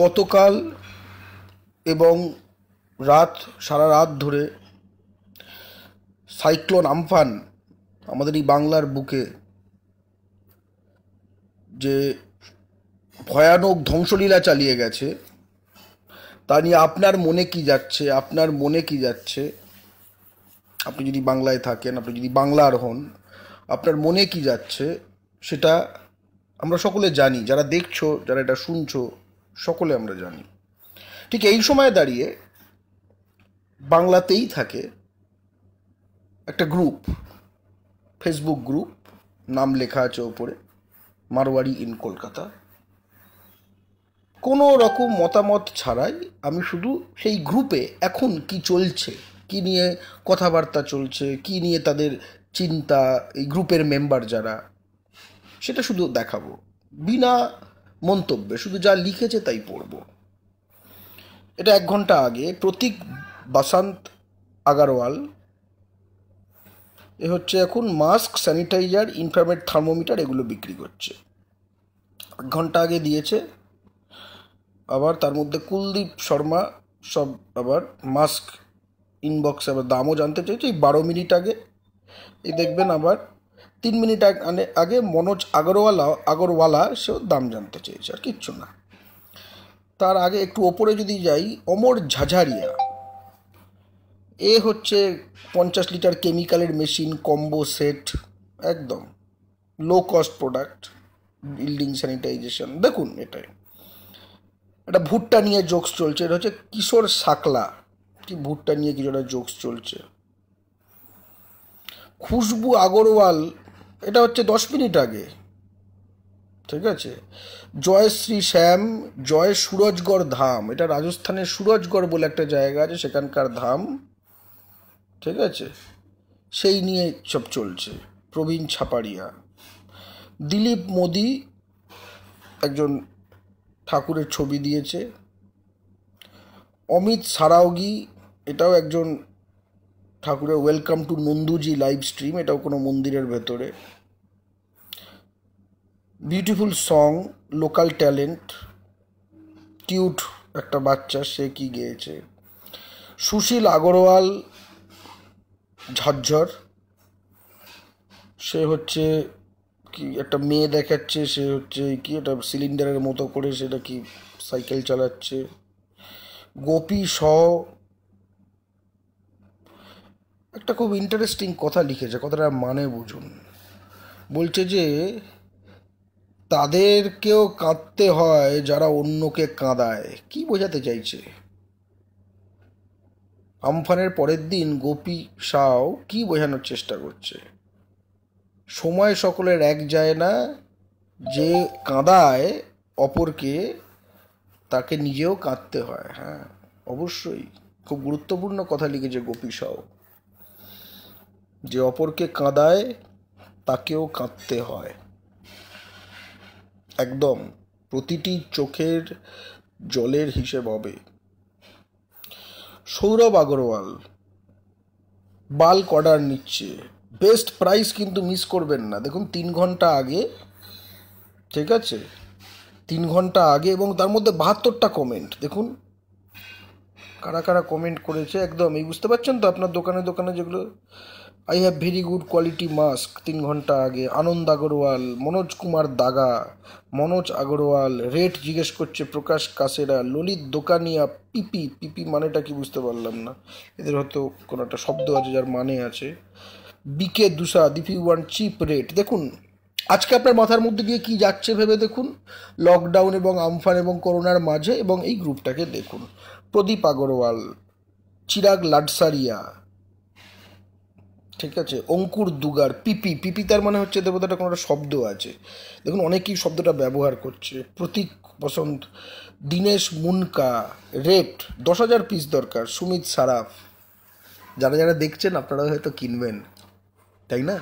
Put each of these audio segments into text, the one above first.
গতকাল এবং রাত সারা রাত ধরে সাইক্লোন আমফান আমাদের এই বাংলার বুকে যে ভয়ানক ধ্বংসলীলা চালিয়ে গেছে তা নিয়ে আপনার মনে কি যাচ্ছে আপনার মনে কি যাচ্ছে আপনি যদি বাংলায় থাকেন আপনি যদি বাংলার হন আপনার মনে কি যাচ্ছে সেটা আমরা সকলে জানি যারা দেখছো যারা এটা শুনছো সকলে আমরা জানি ঠিক এই সময়ে দাঁড়িয়ে বাংলাতেই থাকে একটা গ্রুপ ফেসবুক গ্রুপ নাম লেখা আছে ওপরে মারোয়ারি ইন কলকাতা কোনো রকম মতামত ছাড়াই আমি শুধু সেই গ্রুপে এখন কি চলছে কি নিয়ে কথাবার্তা চলছে কি নিয়ে তাদের চিন্তা এই গ্রুপের মেম্বার যারা সেটা শুধু দেখাবো বিনা মন্তব্যে শুধু যা লিখেছে তাই পড়ব এটা এক ঘন্টা আগে প্রতীক বাসান্ত আগারওয়াল এ হচ্ছে এখন মাস্ক স্যানিটাইজার ইনফ্রামেড থার্মোমিটার এগুলো বিক্রি করছে এক ঘন্টা আগে দিয়েছে আবার তার মধ্যে কুলদীপ শর্মা সব আবার মাস্ক ইনবক্সে আবার দামও জানতে চাইছে এই বারো মিনিট আগে এই দেখবেন আবার তিন মিনিট আগে মনোজ আগরওয়ালা আগরওয়ালা সেও দাম জানতে চেয়েছে আর কিচ্ছু না তার আগে একটু ওপরে যদি যাই অমর ঝাঝারিয়া এ হচ্ছে পঞ্চাশ লিটার কেমিক্যালের মেশিন কম্বো সেট একদম low cost product building sanitization দেখুন এটাই এটা ভুট্টা নিয়ে জোকস চলছে এটা হচ্ছে কিশোর সাকলা কি ভুট্টা নিয়ে কিছুটা জোকস চলছে খুশবু আগরওয়াল এটা হচ্ছে দশ মিনিট আগে ঠিক আছে জয়শ্রী শ্যাম জয় সুরজগড় ধাম এটা রাজস্থানের সুরজগড় বলে একটা জায়গা আছে সেখানকার ধাম ঠিক আছে সেই নিয়ে সব চলছে প্রবীণ ছাপাড়িয়া দিলীপ মোদি একজন ঠাকুরের ছবি দিয়েছে অমিত সারাওগি এটাও একজন ঠাকুরের welcome to Nanduji live stream এটাও কোনো মন্দিরের ভেতরে beautiful song local talent cute একটা বাচ্চা সে কি গেয়েছে সুশীল আগরওয়াল ঝরঝর সে হচ্ছে কি একটা মেয়ে দেখাচ্ছে সে হচ্ছে কি একটা সিলিন্ডারের মতো করে সেটা কি সাইকেল চালাচ্ছে গোপী স একটা খুব ইন্টারেস্টিং কথা লিখেছে কথাটা মানে বুঝুন বলছে যে তাদেরকেও কাঁদতে হয় যারা অন্যকে কাঁদায় কি বোঝাতে চাইছে আমফানের পরের দিন গোপী শাও কি বোঝানোর চেষ্টা করছে সময় সকলের এক যায় না যে কাঁদায় অপরকে তাকে নিজেও কাঁদতে হয় হ্যাঁ অবশ্যই খুব গুরুত্বপূর্ণ কথা লিখেছে গোপী শাও যে অপরকে কাঁদায় তাকেও কাঁদতে হয় একদম প্রতিটি চোখের জলের হিসেব হবে সৌরভ আগরওয়াল বাল কডার নিচ্ছে বেস্ট প্রাইস কিন্তু মিস করবেন না দেখুন তিন ঘন্টা আগে ঠিক আছে তিন ঘন্টা আগে এবং তার মধ্যে বাহাত্তরটা কমেন্ট দেখুন কারা কারা কমেন্ট করেছে একদম এই বুঝতে পারছেন তো আপনার দোকানে দোকানে যেগুলো I have very good quality mask তিন ঘন্টা আগে আনন্দ আগরওয়াল মনোজ কুমার দাগা মনোজ আগরওয়াল রেট জিজ্ঞেস করছে প্রকাশ কাসেরা ললিত দোকানিয়া পিপি পিপি মানেটা কি বুঝতে পারলাম না এদের হয়তো কোনো একটা শব্দ আছে যার মানে আছে বিকে দুসা দিপি ওয়ান চিপ রেট দেখুন আজকে আপনার মাথার মধ্যে দিয়ে কি যাচ্ছে ভেবে দেখুন লকডাউন এবং আমফান এবং করোনার মাঝে এবং এই গ্রুপটাকে দেখুন প্রদীপ আগরওয়াল চিরাগ লাডসারিয়া ঠিক আছে অঙ্কুর দুগার পিপি পিপি তার মানে হচ্ছে দেবতাটা কোনো একটা শব্দ আছে দেখুন অনেকেই শব্দটা ব্যবহার করছে প্রতীক বসন্ত দীনেশ মুনকা রেট দশ হাজার পিস দরকার সুমিত সারাফ যারা যারা দেখছেন আপনারা হয়তো কিনবেন তাই না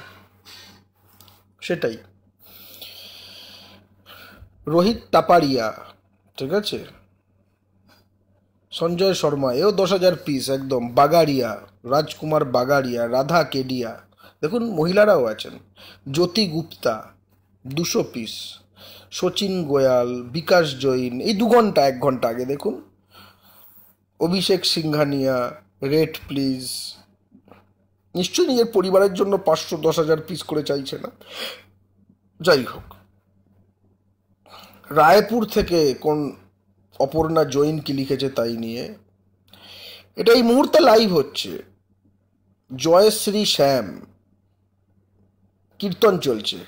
সেটাই রোহিত তাপারিয়া ঠিক আছে সঞ্জয় শর্মা এও দশ হাজার পিস একদম বাগাড়িয়া রাজকুমার বাগাড়িয়া রাধা কেডিয়া দেখুন মহিলারাও আছেন জ্যোতি গুপ্তা দুশো পিস সচিন গোয়াল বিকাশ জৈন এই দু ঘন্টা এক ঘন্টা আগে দেখুন অভিষেক সিংহানিয়া রেড প্লিজ নিশ্চয়ই নিজের পরিবারের জন্য পাঁচশো দশ হাজার পিস করে চাইছে না যাই হোক রায়পুর থেকে কোন অপর্ণা জৈন কি লিখেছে তাই নিয়ে এটা এই মুহূর্তে লাইভ হচ্ছে জয়শ্রী শ্যাম কীর্তন চলছে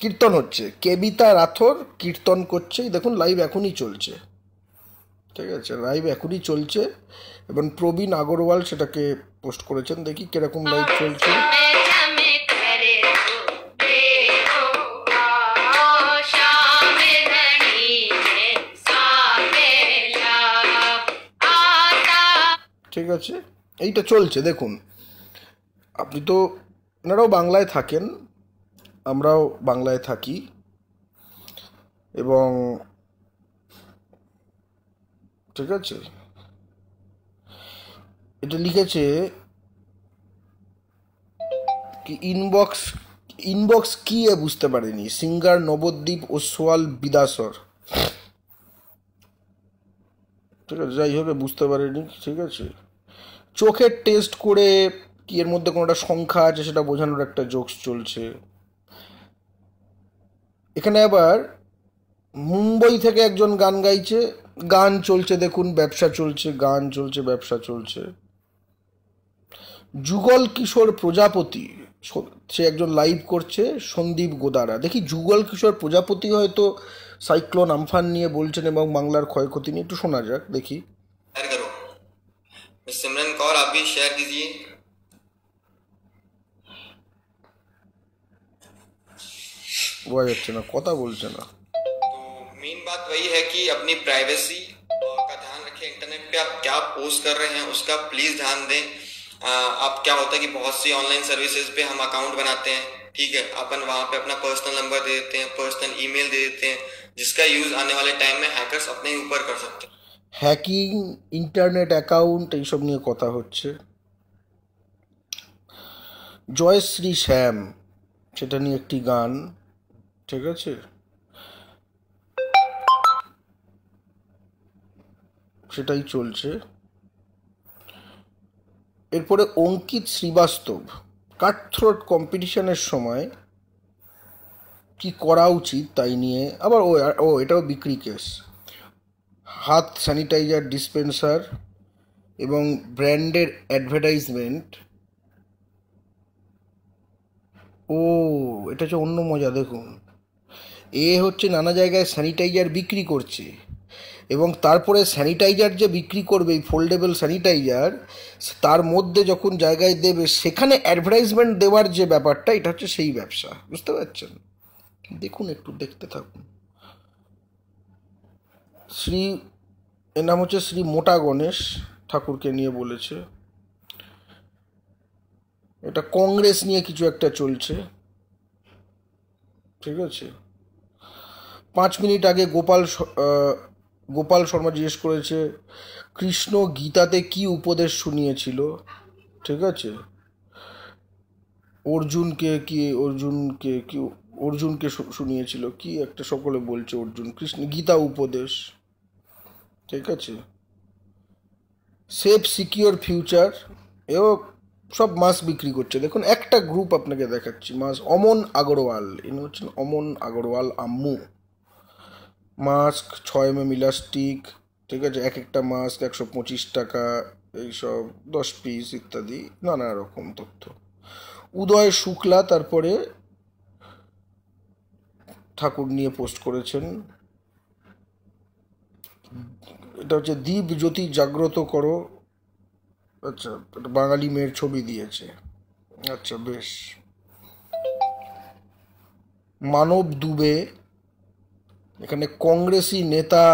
কীর্তন হচ্ছে কেবিতা রাথর কীর্তন করছে দেখুন লাইভ এখনই চলছে ঠিক আছে লাইভ এখনই চলছে এবং প্রবীণ আগরওয়াল সেটাকে পোস্ট করেছেন দেখি কীরকম লাইভ চলছে আছে এইটা চলছে দেখুন আপনি তো ওনারাও বাংলায় থাকেন আমরাও বাংলায় থাকি এবং ঠিক আছে এটা লিখেছে কি ইনবক্স ইনবক্স কি এ বুঝতে পারিনি সিঙ্গার নবদ্বীপ ও সোয়াল বিদাসর ঠিক আছে যাই হবে বুঝতে পারিনি ঠিক আছে চোখের টেস্ট করে কি এর মধ্যে কোনোটা সংখ্যা আছে সেটা বোঝানোর একটা জোকস চলছে এখানে আবার মুম্বই থেকে একজন গান গাইছে গান চলছে দেখুন ব্যবসা চলছে গান চলছে ব্যবসা চলছে যুগল কিশোর প্রজাপতি সে একজন লাইভ করছে সন্দীপ গোদারা দেখি যুগল কিশোর প্রজাপতি হয়তো সাইক্লোন আমফান নিয়ে বলছেন এবং বাংলার ক্ষয়ক্ষতি নিয়ে একটু শোনা যাক দেখি सिमरन कौर आप भी शेयर कीजिए বোঝা যাচ্ছে तो मेन बात वही है कि अपनी प्राइवेसी का ध्यान रखें इंटरनेट पे आप क्या पोस्ट कर रहे हैं उसका प्लीज ध्यान दें आप क्या होता है कि बहुत सी ऑनलाइन सर्विसेज पे हम अकाउंट बनाते हैं ठीक है अपन वहाँ पे अपना पर्सनल नंबर दे देते हैं पर्सनल ईमेल दे देते हैं जिसका यूज आने वाले टाइम में हैकर्स अपने ऊपर कर सकते हैं হ্যাকিং ইন্টারনেট অ্যাকাউন্ট এইসব নিয়ে কথা হচ্ছে জয়শ্রী শ্যাম সেটা নিয়ে একটি গান ঠিক আছে সেটাই চলছে এরপরে অঙ্কিত শ্রীবাস্তব কাঠথ্রোট কম্পিটিশনের সময় কি করা উচিত তাই নিয়ে আবার ও ও এটাও বিক্রি কেস হাত স্যানিটাইজার ডিসপেন্সার এবং ব্র্যান্ডের অ্যাডভার্টাইজমেন্ট ও এটা হচ্ছে অন্য মজা দেখুন এ হচ্ছে নানা জায়গায় স্যানিটাইজার বিক্রি করছে এবং তারপরে স্যানিটাইজার যে বিক্রি করবে এই ফোল্ডেবল স্যানিটাইজার তার মধ্যে যখন জায়গায় দেবে সেখানে অ্যাডভার্টাইজমেন্ট দেওয়ার যে ব্যাপারটা এটা হচ্ছে সেই ব্যবসা বুঝতে পারছেন দেখুন একটু দেখতে থাকুন শ্রী এর নাম হচ্ছে শ্রী মোটা গণেশ ঠাকুরকে নিয়ে বলেছে এটা কংগ্রেস নিয়ে কিছু একটা চলছে ঠিক আছে পাঁচ মিনিট আগে গোপাল গোপাল শর্মা জিজ্ঞেস করেছে কৃষ্ণ গীতাতে কি উপদেশ শুনিয়েছিল ঠিক আছে অর্জুনকে কি অর্জুনকে কি অর্জুনকে শুনিয়েছিল কি একটা সকলে বলছে অর্জুন কৃষ্ণ গীতা উপদেশ ঠিক আছে সেফ সিকিওর ফিউচার এও সব মাছ বিক্রি করছে দেখুন একটা গ্রুপ আপনাকে দেখাচ্ছি মাছ অমন আগরওয়াল ইনি হচ্ছেন অমন আগরওয়াল আম্মু মাস্ক ছয় এম এম ইলাস্টিক ঠিক আছে এক একটা মাস্ক একশো পঁচিশ টাকা এইসব দশ পিস ইত্যাদি নানা রকম তথ্য উদয় শুক্লা তারপরে ঠাকুর নিয়ে পোস্ট করেছেন এটা হচ্ছে দ্বীপ জ্যোতি জাগ্রত করো আচ্ছা বাঙালি মেয়ের ছবি দিয়েছে আচ্ছা বেশ মানব দুবে এখানে কংগ্রেসি নেতা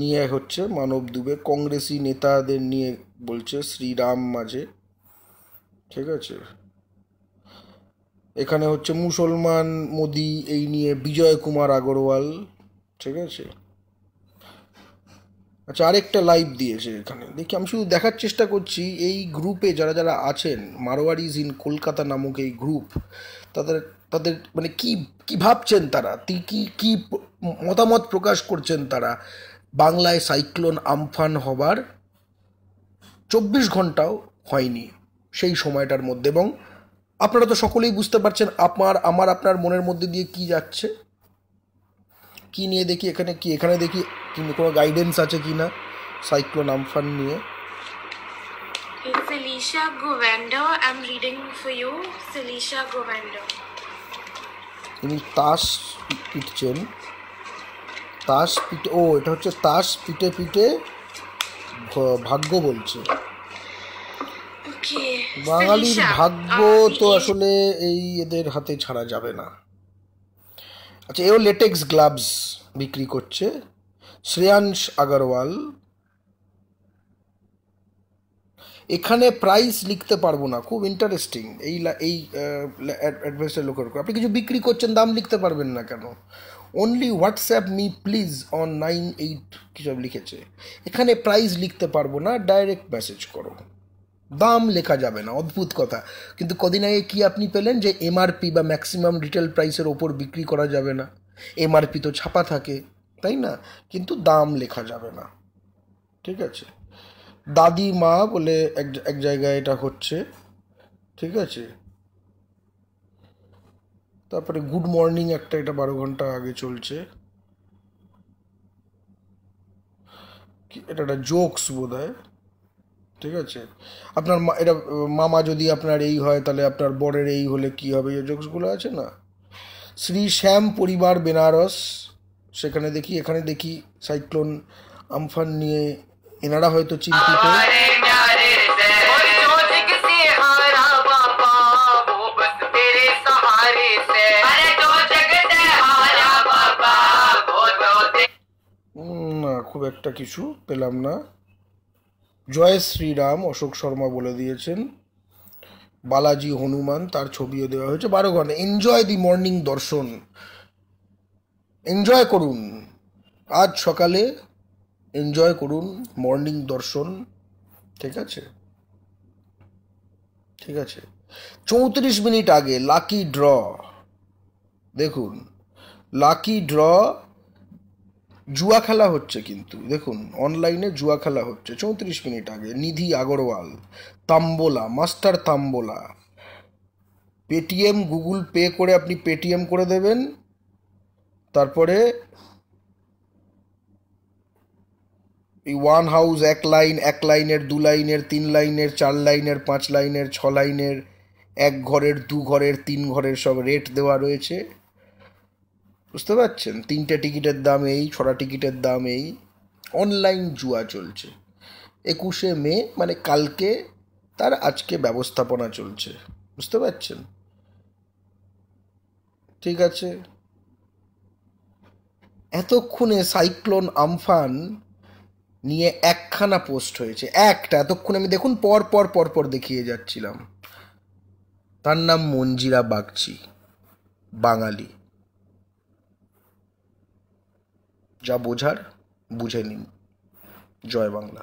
নিয়ে হচ্ছে মানব দুবে কংগ্রেসি নেতাদের নিয়ে বলছে শ্রীরাম মাঝে ঠিক আছে এখানে হচ্ছে মুসলমান মোদি এই নিয়ে বিজয় কুমার আগরওয়াল ঠিক আছে আচ্ছা আরেকটা লাইভ দিয়েছে এখানে দেখি আমি শুধু দেখার চেষ্টা করছি এই গ্রুপে যারা যারা আছেন মারোয়ারিজ ইন কলকাতা নামক এই গ্রুপ তাদের তাদের মানে কি কি ভাবছেন তারা কি কি মতামত প্রকাশ করছেন তারা বাংলায় সাইক্লোন আমফান হবার চব্বিশ ঘন্টাও হয়নি সেই সময়টার মধ্যে এবং আপনারা তো সকলেই বুঝতে পারছেন আপনার আমার আপনার মনের মধ্যে দিয়ে কি যাচ্ছে কি নিয়ে দেখি এখানে কি এখানে দেখি কিন্তু কোনো গাইডেন্স আছে কি না সাইক্লোন আমফান নিয়ে It's Alicia I'm reading for you. It's Alicia তিনি তাস পিটছেন তাস পিটে ও এটা হচ্ছে তাস পিটে পিটে ভাগ্য বলছে বাঙালির ভাগ্য uh, তো আসলে এই এদের হাতে ছাড়া যাবে না আচ্ছা এও লেটেক্স গ্লাভস বিক্রি করছে শ্রেয়াংশ আগরওয়াল এখানে প্রাইস লিখতে পারবো না খুব ইন্টারেস্টিং এই এই অ্যাডভাইসের লোকের উপর আপনি কিছু বিক্রি করছেন দাম লিখতে পারবেন না কেন only WhatsApp me please on nine eight কিসব লিখেছে এখানে প্রাইস লিখতে পারবো না ডাইরেক্ট মেসেজ করো দাম লেখা যাবে না অদ্ভুত কথা কিন্তু কদিন আগে কি আপনি পেলেন যে এমআরপি বা ম্যাক্সিমাম রিটেল প্রাইসের ওপর বিক্রি করা যাবে না এমআরপি তো ছাপা থাকে তাই না কিন্তু দাম লেখা যাবে না ঠিক আছে দাদি মা বলে এক এক জায়গায় এটা হচ্ছে ঠিক আছে তারপরে গুড মর্নিং একটা এটা বারো ঘন্টা আগে চলছে এটা একটা জোকস বোধ হয় ঠিক আছে আপনার এটা মামা যদি আপনার এই হয় তাহলে আপনার বরের এই হলে কি হবে এই জোকসগুলো আছে না শ্রী শ্যাম পরিবার বেনারস সেখানে দেখি এখানে দেখি সাইক্লোন আমফান নিয়ে এনারা হয়তো চিন্তিত না খুব একটা কিছু পেলাম না জয় শ্রীরাম অশোক শর্মা বলে দিয়েছেন বালাজি হনুমান তার ছবিও দেওয়া হয়েছে বারো ঘন্টা এনজয় দি মর্নিং দর্শন এনজয় করুন আজ সকালে এনজয় করুন মর্নিং দর্শন ঠিক আছে ঠিক আছে চৌত্রিশ মিনিট আগে লাকি ড্র দেখুন লাকি ড্র জুয়া খেলা হচ্ছে কিন্তু দেখুন অনলাইনে জুয়া খেলা হচ্ছে চৌত্রিশ মিনিট আগে Nidhi Agarwal tambola master tambola Paytm Google Pay করে আপনি পেটিএম করে দেবেন তারপরে এই ওয়ান হাউস এক লাইন এক লাইনের দু লাইনের তিন লাইনের চার লাইনের পাঁচ লাইনের ছ লাইনের এক ঘরের দু ঘরের তিন ঘরের সব রেট দেওয়া রয়েছে বুঝতে পারছেন তিনটে টিকিটের দাম এই ছটা টিকিটের দাম এই অনলাইন জুয়া চলছে একুশে মে মানে কালকে তার আজকে ব্যবস্থাপনা চলছে বুঝতে পারছেন ঠিক আছে এতক্ষণে সাইক্লোন আমফান নিয়ে একখানা পোস্ট হয়েছে একটা এতক্ষণ আমি দেখুন পর পর পর পর দেখিয়ে যাচ্ছিলাম তার নাম মঞ্জিরা বাগচি বাঙালি যা বোঝার বুঝে নিন জয় বাংলা